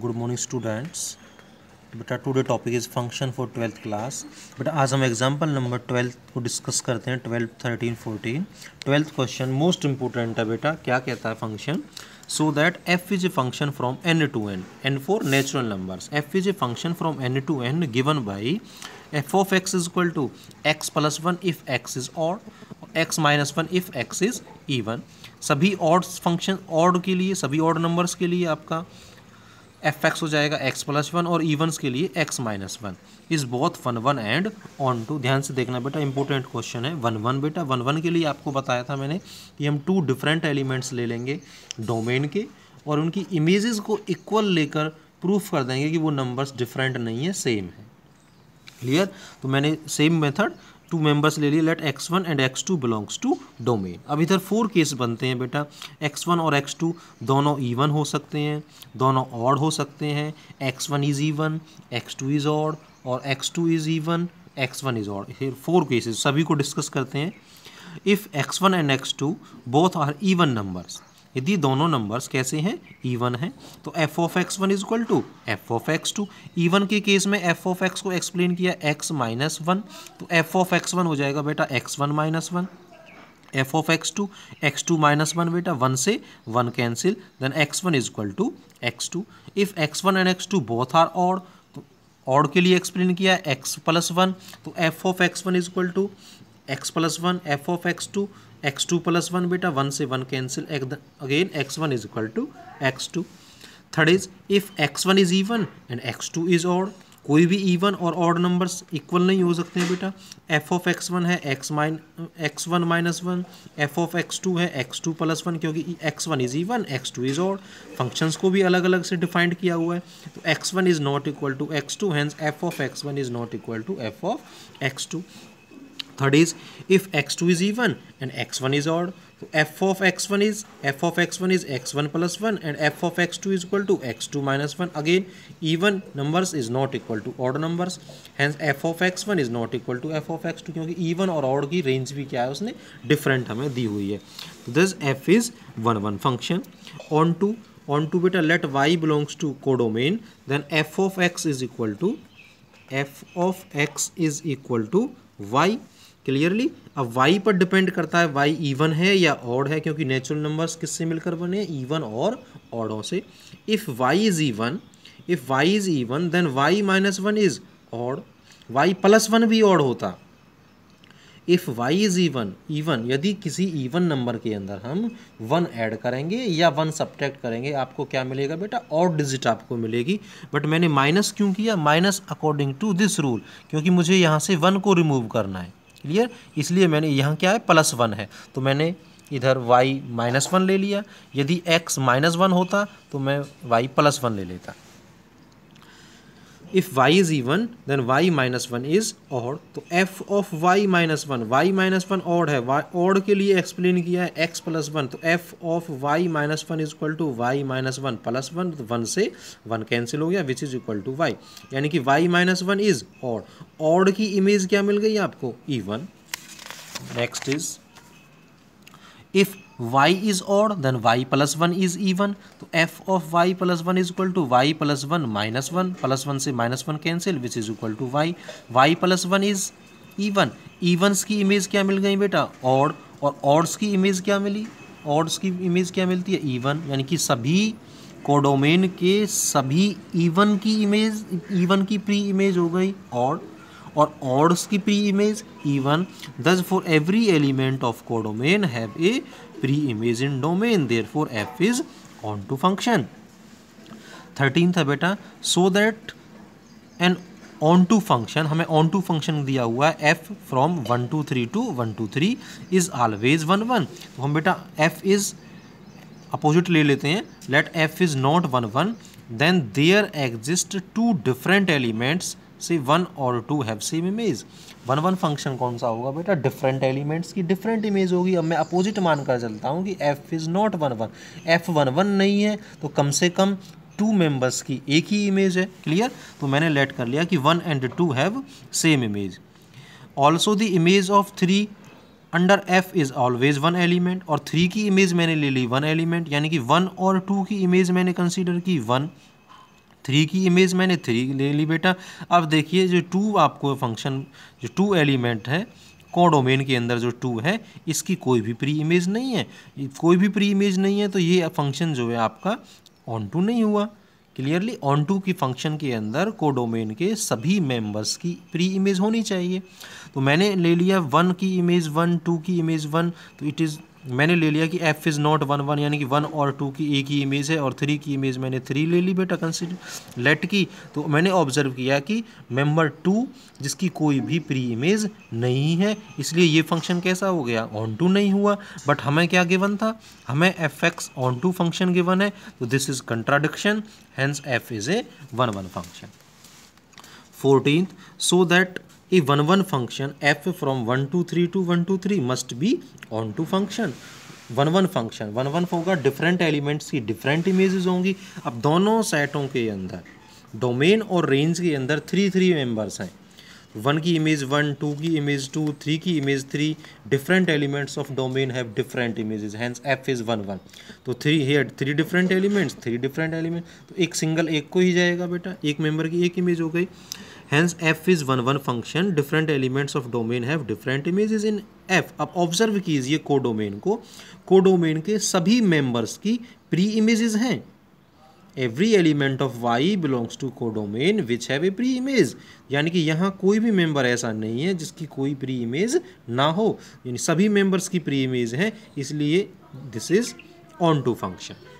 good morning students बेटा today topic is function for twelfth class बेटा आज हम एग्जांपल नंबर ट्वेल्थ को डिस्कस करते हैं twelfth thirteen fourteen twelfth question most important है बेटा क्या कहता है function so that F is a function from N to N N for natural numbers F is a function from N to N given by F of x is equal to x plus one if x is odd x minus one if x is even सभी odd function odd के लिए सभी odd numbers के लिए आपका F x हो जाएगा x plus one और ईवंस के लिए x minus one is both one one and onto ध्यान से देखना बेटा इंपॉर्टेंट क्वेश्चन है वन वन बेटा वन वन के लिए आपको बताया था मैंने कि हम टू डिफरेंट एलिमेंट्स ले लेंगे डोमेन के और उनकी इमेजेस को इक्वल लेकर प्रूफ कर देंगे कि वो नंबर्स डिफरेंट नहीं है सेम है क्लियर तो मैंने सेम मेथड टू मेंबर्स ले लिए let x one and x two belongs to domain अब इधर फोर केस बनते हैं बेटा एक्स वन और एक्स टू दोनों ईवन हो सकते हैं दोनों ऑड हो सकते हैं x one is even x two is odd और x two is even x one is odd फिर फोर केसेस सभी को डिस्कस करते हैं if x one and x two both are even numbers यदि दोनों नंबर्स कैसे हैं ईवन e हैं तो F of x one is equal to F of x two even के केस में एफ ऑफ एक्स को एक्सप्लेन किया एक्स माइनस वन तो एफ ऑफ एक्स वन हो जाएगा बेटा x one minus one F of x two x two minus one बेटा one से one cancel then x one is equal to x two if x one and x two both are odd तो odd के लिए explain किया x plus one तो F of x one is equal to x plus one F of x two x two plus one बेटा one से one cancel again x one is equal to x two third is if x one is even and x two is odd कोई भी even और odd numbers equal नहीं हो सकते हैं बेटा एफ ऑफ एक्स वन है x minus x one minus one F of x two है एक्स टू प्लस वन क्योंकि x one is even x two is odd functions को भी अलग अलग से डिफाइंड किया हुआ है तो x one is not equal to x two hence F of x one is not equal to F of x two third is if x two is even and x one is odd तो F of x one is F of x one is x one plus one and F of x two is equal to x two minus one again even numbers is not equal to odd numbers hence F of x one is not equal to F of x two क्योंकि even और odd की range भी क्या है उसने different हमें दी हुई है this F is one one function onto onto बेटा let y belongs to codomain then F of x is equal to F of x is equal to y clearly अब y पर depend करता है why even है या odd है क्योंकि natural numbers किससे मिलकर बने इवन और ऑडों से if y is even if y is even then y minus one is odd y plus one भी ऑड होता if y is even even यदि किसी इवन नंबर के अंदर हम वन ऐड करेंगे या वन सब्ट्रैक्ट करेंगे आपको क्या मिलेगा बेटा और डिजिट आपको मिलेगी बट मैंने माइनस क्यों किया minus according to this rule क्योंकि मुझे यहाँ से वन को रिमूव करना है क्लियर इसलिए मैंने यहाँ क्या है प्लस वन है तो मैंने इधर y माइनस वन ले लिया यदि x माइनस वन होता तो मैं y प्लस वन ले लेता if y is even then y minus one is odd तो f of y minus one y minus one odd है ऑड के लिए एक्सप्लेन किया है x प्लस वन तो f of y minus one is equal to y minus one plus one तो one से one cancel हो गया which is equal to y यानी कि y minus one is odd odd की इमेज क्या मिल गई आपको even next is if y is odd then y plus one is even तो f of y plus one is equal to y plus one minus one plus one से minus one cancel which is equal to y y plus one is even evens की image क्या मिल गई बेटा और और odds की image क्या मिली ऑड्स की इमेज क्या मिलती है इवन यानी कि सभी कोडोमेन के सभी इवन की इमेज इवन की प्री इमेज हो गई और और ऑड्स की pre image even thus for every element of codomain have a pre image in domain therefore F is onto function thirteen था बेटा so that an onto function हमें onto function दिया हुआ है F from one two three to one two three is always one one तो हम बेटा F is opposite ले लेते हैं let F is not one one then there exist two different elements see one और two have same image one one function कौन सा होगा बेटा डिफरेंट एलिमेंट्स की डिफरेंट इमेज होगी अब मैं अपोजिट मानकर चलता हूँ कि F is not one one F one one नहीं है तो कम से कम टू मेंबर्स की एक ही इमेज है क्लियर तो मैंने लेट कर लिया कि one and two have same image also the image of three under F is always one element और थ्री की इमेज मैंने ले ली वन एलिमेंट यानी कि वन और टू की इमेज मैंने कंसिडर की वन थ्री की इमेज मैंने थ्री ले ली बेटा अब देखिए जो टू आपको फंक्शन जो टू एलिमेंट है कोडोमेन के अंदर जो टू है इसकी कोई भी प्री इमेज नहीं है कोई भी प्री इमेज नहीं है तो ये फंक्शन जो है आपका ऑन टू नहीं हुआ क्लियरली ऑन टू की फंक्शन के अंदर कोडोमेन के सभी मेंबर्स की प्री इमेज होनी चाहिए तो मैंने ले लिया वन की इमेज वन टू की इमेज वन तो इट इज़ मैंने ले लिया कि F is not one one यानी कि वन और टू की एक ही इमेज है और थ्री की इमेज मैंने थ्री ले ली बेटा कंसिडर लेट की तो मैंने ऑब्जर्व किया कि मेंबर टू जिसकी कोई भी प्री इमेज नहीं है इसलिए ये फंक्शन कैसा हो गया ऑन टू नहीं हुआ बट हमें क्या गिवन था हमें F X onto function given है तो this is contradiction hence F is a one one function fourteen so that a one one function F from one two three to one two three must be onto function one one function one one होगा different elements की different images होंगी अब दोनों सेटों के अंदर domain और range के अंदर थ्री थ्री मेंबर्स हैं वन की इमेज वन टू की इमेज टू थ्री की image three different elements of domain have different images hence F is one one तो three here three different elements three different element तो एक single एक को ही जाएगा बेटा एक मेंबर की एक इमेज हो गई hence F is one one function different elements of domain have different image in F अब ऑब्जर्व कीजिए कोडोमेन को कोडोमेन के सभी मेंबर्स की प्री इमेजेस हैं every element of Y belongs to codomain which have a pre image यानी कि यहाँ कोई भी मेंबर ऐसा नहीं है जिसकी कोई प्री इमेज ना हो यानी सभी मेंबर्स की प्री इमेज हैं इसलिए this is onto function